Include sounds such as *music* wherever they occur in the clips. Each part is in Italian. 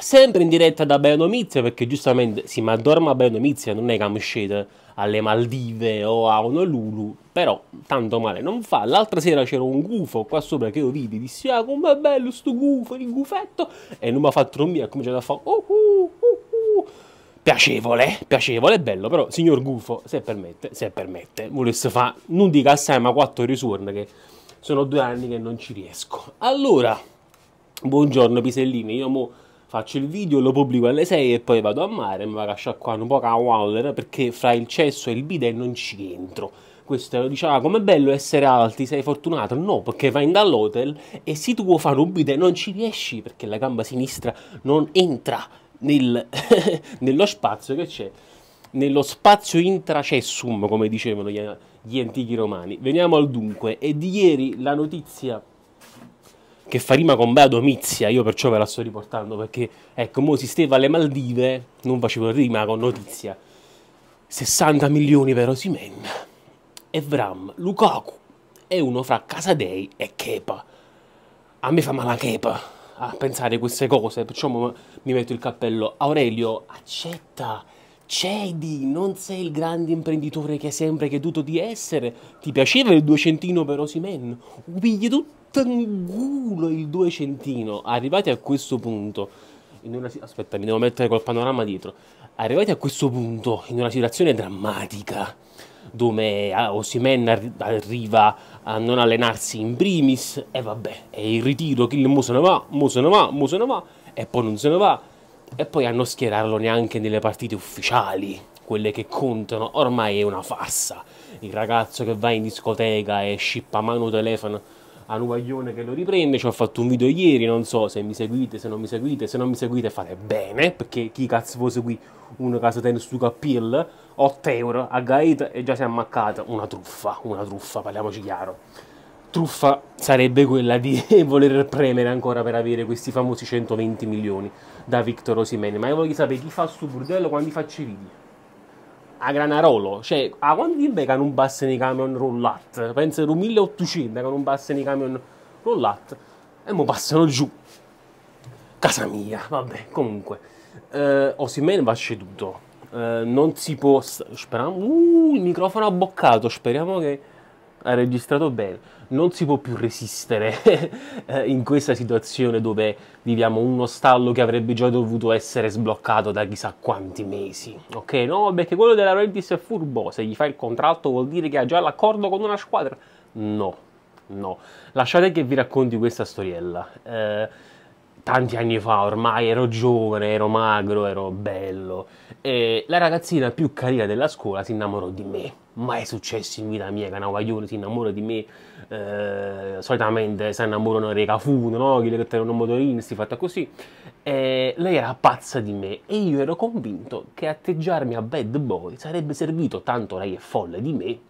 sempre in diretta da Beonomizia perché giustamente si madorma a Beonomizia, non è che uscite alle Maldive o a Honolulu, però tanto male non fa. L'altra sera c'era un gufo qua sopra che io vidi, dissi ah com'è bello sto gufo, il gufetto, e non mi ha fatto dormire, ha cominciato a fare oh, uh, uh, uh. Piacevole, piacevole, bello, però signor Gufo, se permette, se permette, volesse fare, non dica assai, ma 4 risorne che sono due anni che non ci riesco. Allora, buongiorno Pisellini, io mo' faccio il video, lo pubblico alle 6 e poi vado a mare, mi lascio qua un po' a Waller perché fra il cesso e il bidet non ci entro. Questo lo diceva, come bello essere alti, sei fortunato? No, perché vai dall'hotel e se tu vuoi fare un bidet non ci riesci perché la gamba sinistra non entra nel, *laughs* nello spazio che c'è, nello spazio intracessum, come dicevano gli, gli antichi romani. Veniamo al dunque, è di ieri la notizia che fa rima con Bea Domizia, io perciò ve la sto riportando perché ecco, mo si steva alle Maldive, non facevo rima con notizia. 60 milioni per Osimen, Evram, Lukaku è uno fra Casadei e Kepa. A me fa male Kepa a pensare queste cose, perciò mi metto il cappello. Aurelio, accetta, cedi, non sei il grande imprenditore che hai sempre creduto di essere. Ti piaceva il duecentino per Osimen? Pigli tutto trangulo il 2 Arrivati a questo punto, una... aspetta, mi devo mettere col panorama dietro. Arrivati a questo punto, in una situazione drammatica, dove ah, Osimen arriva a non allenarsi in primis, e vabbè, è il ritiro, Kill Mo se ne va, Mo se ne va, Mo se ne va, e poi non se ne va, e poi a non schierarlo neanche nelle partite ufficiali, quelle che contano, ormai è una farsa. Il ragazzo che va in discoteca e scippa mano telefono a che lo riprende, ci ho fatto un video ieri, non so se mi seguite, se non mi seguite, se non mi seguite fate bene, perché chi cazzo vuole seguire una casa tennis su Capil, 8 euro a Gaeta e già si è ammaccata, una truffa, una truffa, parliamoci chiaro. Truffa sarebbe quella di *laughs* voler premere ancora per avere questi famosi 120 milioni da Victor Osimene, ma io voglio sapere chi fa sto burdello quando faccio i video a Granarolo, cioè a quanti tempo che non passano i camion rollati? Penso era 1800 che non passano i camion rollati e mo passano giù. Casa mia, vabbè, comunque. Eh, Osimene va ceduto. Eh, non si può... Speriamo... Uh, il microfono ha boccato, speriamo che ha registrato bene. Non si può più resistere *laughs* eh, in questa situazione dove viviamo uno stallo che avrebbe già dovuto essere sbloccato da chissà quanti mesi. Ok, no, perché quello della Rentis è furbo. Se gli fa il contratto vuol dire che ha già l'accordo con una squadra. No, no. Lasciate che vi racconti questa storiella. Eh, tanti anni fa, ormai ero giovane, ero magro, ero bello e la ragazzina più carina della scuola si innamorò di me. Mai successo in vita mia che una guaglione si innamora di me. Eh, solitamente si innamorano dei cafuno, no? Chi motorino, si motorinisti, fatta così. E lei era pazza di me e io ero convinto che atteggiarmi a bad boy sarebbe servito tanto lei è folle di me, eh,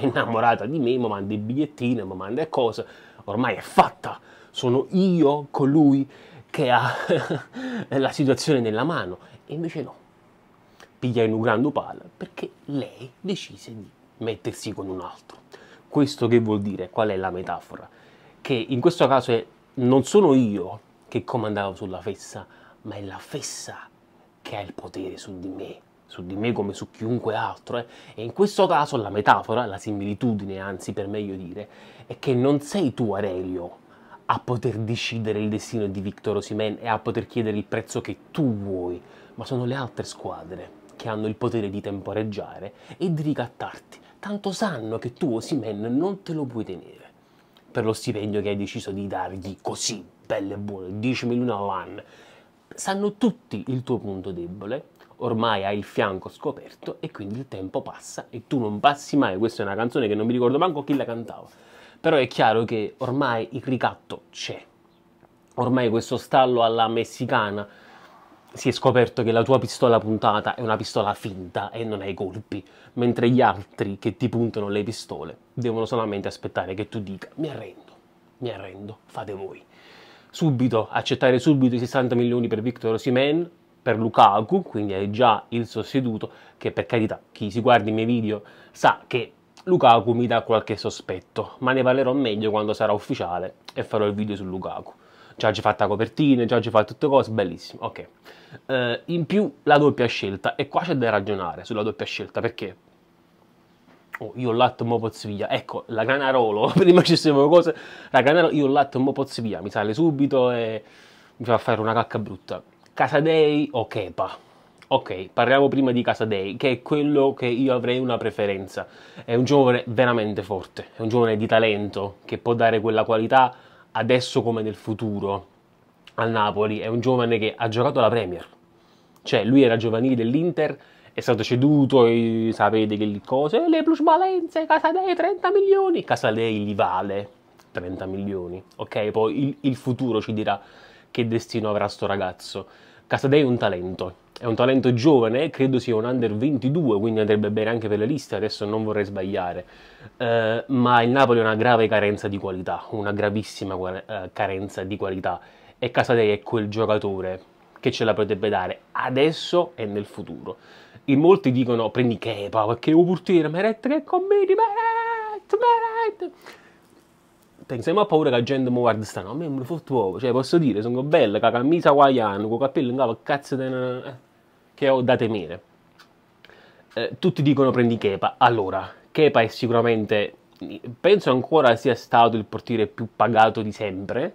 innamorata di me, mi manda i bigliettini, mi manda cose, ormai è fatta sono io colui che ha *laughs* la situazione nella mano. E invece no, pigliai un grande palo perché lei decise di mettersi con un altro. Questo che vuol dire? Qual è la metafora? Che in questo caso è, non sono io che comandavo sulla fessa, ma è la fessa che ha il potere su di me, su di me come su chiunque altro. Eh? E in questo caso la metafora, la similitudine, anzi per meglio dire, è che non sei tu Aurelio a poter decidere il destino di Victor Osimen e a poter chiedere il prezzo che tu vuoi, ma sono le altre squadre che hanno il potere di temporeggiare e di ricattarti, tanto sanno che tu Osimen non te lo puoi tenere per lo stipendio che hai deciso di dargli così belle e buone, 10.000 all'anno. Sanno tutti il tuo punto debole, ormai hai il fianco scoperto e quindi il tempo passa e tu non passi mai. Questa è una canzone che non mi ricordo manco chi la cantava però è chiaro che ormai il ricatto c'è. Ormai questo stallo alla messicana si è scoperto che la tua pistola puntata è una pistola finta e non hai colpi, mentre gli altri che ti puntano le pistole devono solamente aspettare che tu dica mi arrendo, mi arrendo, fate voi. Subito, accettare subito i 60 milioni per Victor Osimen, per Lukaku, quindi hai già il sostituto, che per carità chi si guarda i miei video sa che Lukaku mi dà qualche sospetto, ma ne parlerò meglio quando sarà ufficiale e farò il video su Lukaku. Già ci ha fatto copertine, già ci fa tutte cose, bellissimo, ok. Uh, in più la doppia scelta, e qua c'è da ragionare sulla doppia scelta, perché Oh, io ho latte mo pozzo via. Ecco, la Canarolo, *laughs* prima ci siamo cose, la Canarolo, io ho latte mo pozzo via, mi sale subito e mi fa fare una cacca brutta. Casadei o Kepa? Ok, parliamo prima di Casadei, che è quello che io avrei una preferenza. È un giovane veramente forte, è un giovane di talento che può dare quella qualità adesso come nel futuro al Napoli. È un giovane che ha giocato la Premier, cioè lui era giovanile dell'Inter, è stato ceduto, e, sapete che cose, le plusvalenze, Casa Dei 30 milioni, Casadei gli vale 30 milioni. Ok, poi il, il futuro ci dirà che destino avrà sto ragazzo. Casadei è un talento è un talento giovane, credo sia un under 22, quindi andrebbe bene anche per le liste, adesso non vorrei sbagliare, eh, ma il Napoli ha una grave carenza di qualità, una gravissima eh, carenza di qualità e Casadei è quel giocatore che ce la potrebbe dare adesso e nel futuro. In molti dicono prendi Kepa perché un portiere merette che commedi, merette, merette. Pensiamo a paura che la gente mi guarda stanno, a me mi fa uovo, cioè posso dire, sono bella, con la camisa hawaiana, con i capelli in capo, cazzo di che ho da temere. Eh, tutti dicono prendi Kepa, allora Kepa è sicuramente, penso ancora sia stato il portiere più pagato di sempre,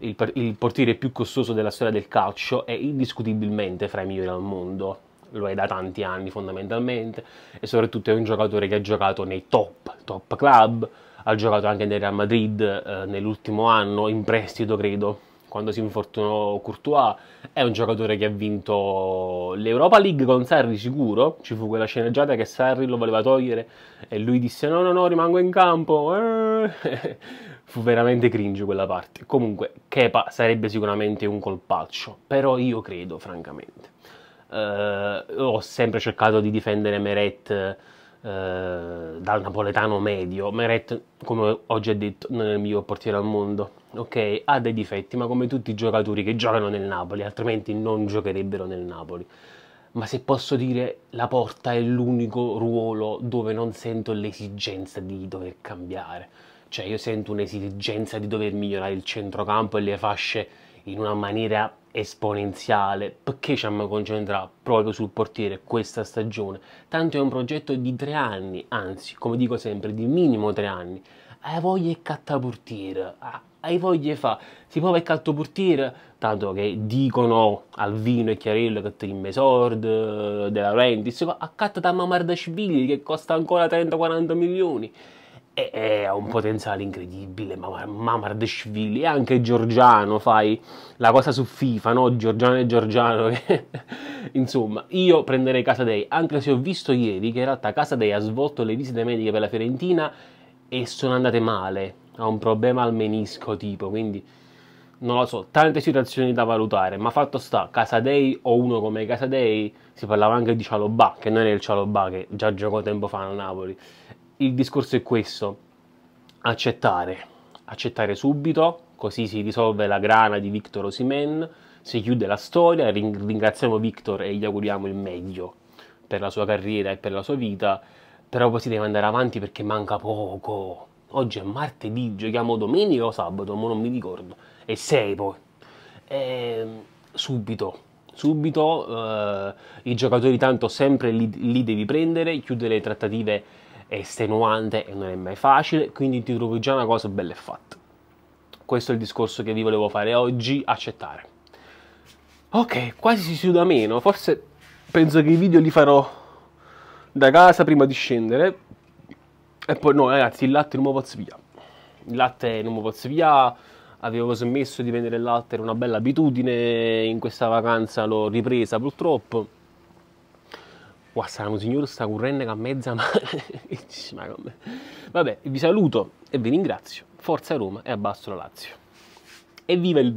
il, il portiere più costoso della storia del calcio e indiscutibilmente fra i migliori al mondo, lo è da tanti anni fondamentalmente e soprattutto è un giocatore che ha giocato nei top, top club, ha giocato anche nel Real Madrid eh, nell'ultimo anno in prestito credo quando si infortunò Courtois, è un giocatore che ha vinto l'Europa League con Sarri sicuro, ci fu quella sceneggiata che Sarri lo voleva togliere e lui disse no no no rimango in campo, eh. *laughs* fu veramente cringe quella parte, comunque Kepa sarebbe sicuramente un colpaccio, però io credo francamente, uh, ho sempre cercato di difendere Meret eh, dal napoletano medio, Meret, come ho già detto, non è il miglior portiere al mondo, ok? Ha dei difetti, ma come tutti i giocatori che giocano nel Napoli, altrimenti non giocherebbero nel Napoli. Ma se posso dire, la porta è l'unico ruolo dove non sento l'esigenza di dover cambiare. Cioè io sento un'esigenza di dover migliorare il centrocampo e le fasce in una maniera esponenziale perché ci siamo concentrati proprio sul portiere questa stagione tanto è un progetto di tre anni anzi come dico sempre di minimo tre anni hai voglia di cattaportiere ah, hai voglia di fare si può fare cattaportiere tanto che dicono al vino e chiarello che trimme sord eh, della Rentis a catta da Mamardashvili che costa ancora 30-40 milioni e ha un potenziale incredibile, e anche Giorgiano, fai la cosa su FIFA, no? Giorgiano e Giorgiano, *laughs* insomma, io prenderei Casadei, anche se ho visto ieri che in realtà Casadei ha svolto le visite mediche per la Fiorentina e sono andate male, ha un problema al menisco tipo, quindi non lo so, tante situazioni da valutare, ma fatto sta, Casadei o uno come Casadei, si parlava anche di Cialobà, che non era il Cialobà che già giocò tempo fa al Napoli, il discorso è questo, accettare, accettare subito, così si risolve la grana di Victor Osimen, si chiude la storia, ringraziamo Victor e gli auguriamo il meglio per la sua carriera e per la sua vita, però poi si deve andare avanti perché manca poco. Oggi è martedì, giochiamo domenica o sabato, ma non mi ricordo. E sei poi. E, ehm, subito, subito, eh, i giocatori tanto sempre li, li devi prendere, chiudere le trattative è estenuante e non è mai facile, quindi ti trovi già una cosa bella e fatta. Questo è il discorso che vi volevo fare oggi, accettare. Ok, quasi si suda meno, forse penso che i video li farò da casa prima di scendere. E poi no ragazzi, il latte non mi posso via. Il latte non mi posso via, avevo smesso di vendere il latte, era una bella abitudine, in questa vacanza l'ho ripresa purtroppo qua sarà un signore sta *laughs* che con mezza mano. Vabbè, vi saluto e vi ringrazio. Forza Roma e abbasso la Lazio. Evviva il